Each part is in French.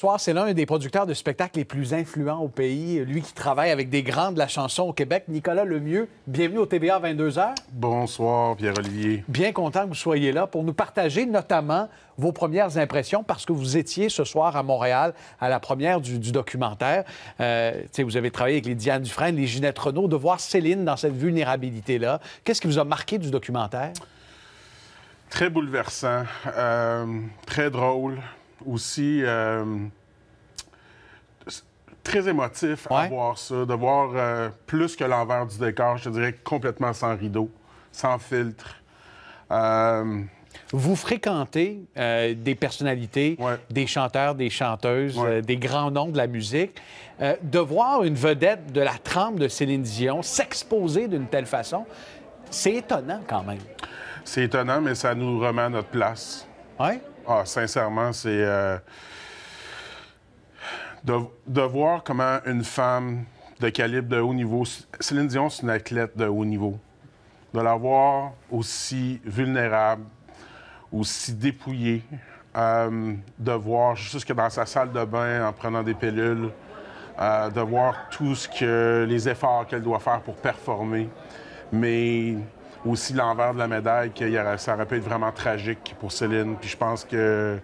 Soir, c'est l'un des producteurs de spectacles les plus influents au pays, lui qui travaille avec des grands de la chanson au Québec, Nicolas Lemieux. Bienvenue au TBA 22h. Bonsoir, Pierre-Olivier. Bien content que vous soyez là pour nous partager notamment vos premières impressions parce que vous étiez ce soir à Montréal à la première du, documentaire. Euh, vous avez travaillé avec les Diane Dufresne, les Ginette Renault, de voir Céline dans cette vulnérabilité-là. Qu'est-ce qui vous a marqué du documentaire? Très bouleversant, euh, très drôle, aussi euh, très émotif à voir ça, de voir euh, plus que l'envers du décor, je dirais complètement sans rideau, sans filtre. Euh, Vous fréquentez des personnalités, des chanteurs, des chanteuses, des grands noms de la musique. de voir une vedette de la trempe de Céline Dion s'exposer d'une telle façon, c'est étonnant quand même. C'est étonnant, mais ça nous remet à notre place. Oui? Ah, sincèrement, c'est euh, de, voir comment une femme de calibre de haut niveau, Céline Dion, c'est une athlète de haut niveau, de la voir aussi vulnérable, aussi dépouillée, euh, de voir que dans sa salle de bain en prenant des pilules, euh, de voir tout ce que les efforts qu'elle doit faire pour performer. Mais aussi l'envers de la médaille, que ça aurait pu être vraiment tragique pour Céline. Puis je pense que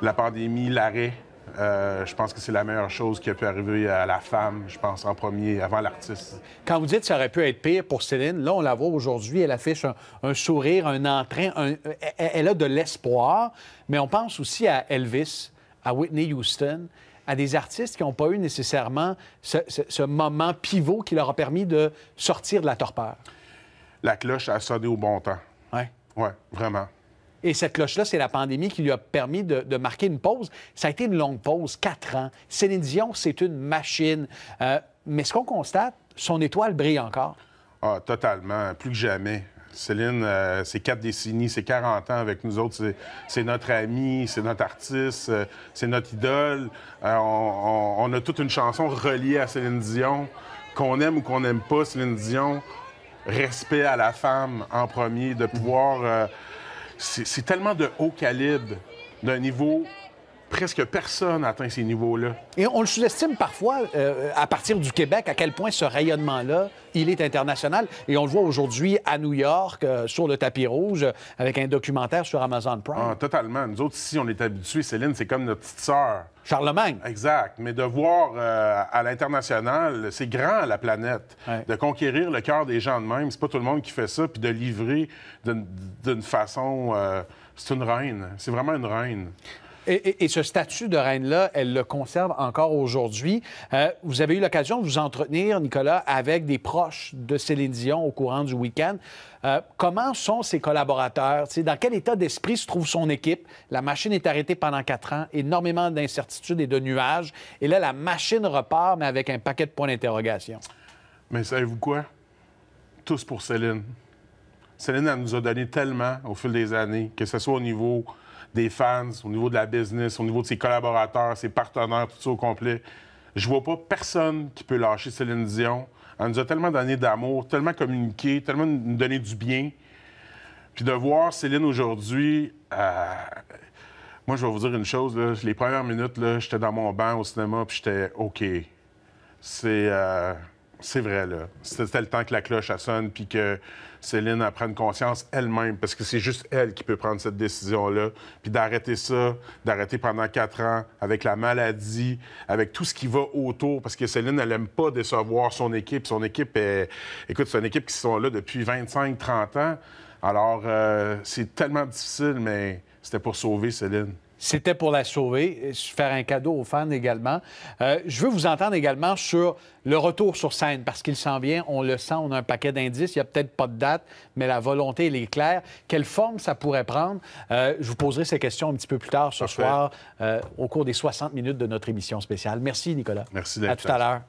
la pandémie, l'arrêt, euh, je pense que c'est la meilleure chose qui a pu arriver à la femme, je pense, en premier, avant l'artiste. Quand vous dites que ça aurait pu être pire pour Céline, là, on la voit aujourd'hui, elle affiche un, sourire, un entrain, elle a de l'espoir, mais on pense aussi à Elvis, à Whitney Houston, à des artistes qui n'ont pas eu nécessairement ce moment pivot qui leur a permis de sortir de la torpeur la cloche a sonné au bon temps. Oui. Oui, vraiment. Et cette cloche-là, c'est la pandémie qui lui a permis de, marquer une pause. Ça a été une longue pause, quatre ans. Céline Dion, c'est une machine. Euh, mais ce qu'on constate, son étoile brille encore. Ah, totalement, plus que jamais. Céline, ces euh, c'est quatre décennies, c'est 40 ans avec nous autres. C'est notre ami, c'est notre artiste, euh, c'est notre idole. on, a toute une chanson reliée à Céline Dion. Qu'on aime ou qu'on n'aime pas Céline Dion, respect à la femme en premier, de pouvoir. Euh, c'est tellement de haut calibre, d'un niveau presque personne atteint ces niveaux-là. Et on le sous-estime parfois euh, à partir du Québec, à quel point ce rayonnement-là, il est international. Et on le voit aujourd'hui à New York, euh, sur le tapis rouge, euh, avec un documentaire sur Amazon Prime. Ah, totalement. Nous autres, ici, on est habitués, Céline, c'est comme notre petite sœur. Charlemagne. Exact. Mais de voir à l'international, c'est grand à la planète. De conquérir le cœur des gens de même, c'est pas tout le monde qui fait ça, puis de livrer d'une façon... C'est une reine. C'est vraiment une reine. Et, ce statut de reine-là, elle le conserve encore aujourd'hui. Euh, vous avez eu l'occasion de vous entretenir, Nicolas, avec des proches de Céline Dion au courant du week-end. Euh, comment sont ses collaborateurs? C'est dans quel état d'esprit se trouve son équipe? La machine est arrêtée pendant quatre ans, énormément d'incertitudes et de nuages. Et là, la machine repart, mais avec un paquet de points d'interrogation. Mais savez-vous quoi? Tous pour Céline. Céline, elle nous a donné tellement au fil des années, que ce soit au niveau des fans, au niveau de la business, au niveau de ses collaborateurs, ses partenaires, tout ça au complet. Je vois pas personne qui peut lâcher Céline Dion. Elle nous a tellement donné d'amour, tellement communiqué, tellement nous donné du bien. Puis de voir Céline aujourd'hui, euh, moi, je vais vous dire une chose. les premières minutes, j'étais dans mon banc au cinéma, puis j'étais OK. C'est... Euh, c'est vrai, là. C'était le temps que la cloche sonne, puis que Céline prenne conscience elle-même, parce que c'est juste elle qui peut prendre cette décision-là. Puis d'arrêter ça, d'arrêter pendant quatre ans, avec la maladie, avec tout ce qui va autour, parce que Céline, elle n'aime pas décevoir son équipe. Son équipe, est... écoute, c'est une équipe qui sont là depuis 25-30 ans. Alors, euh, c'est tellement difficile, mais c'était pour sauver Céline. C'était pour la sauver, faire un cadeau aux fans également. Euh, je veux vous entendre également sur le retour sur scène, parce qu'il s'en vient, on le sent, on a un paquet d'indices, il n'y a peut-être pas de date, mais la volonté, elle est claire. Quelle forme ça pourrait prendre? Euh, je vous poserai ces questions un petit peu plus tard ce soir, euh, au cours des 60 minutes de notre émission spéciale. Merci, Nicolas. Merci d'être À tout à l'heure.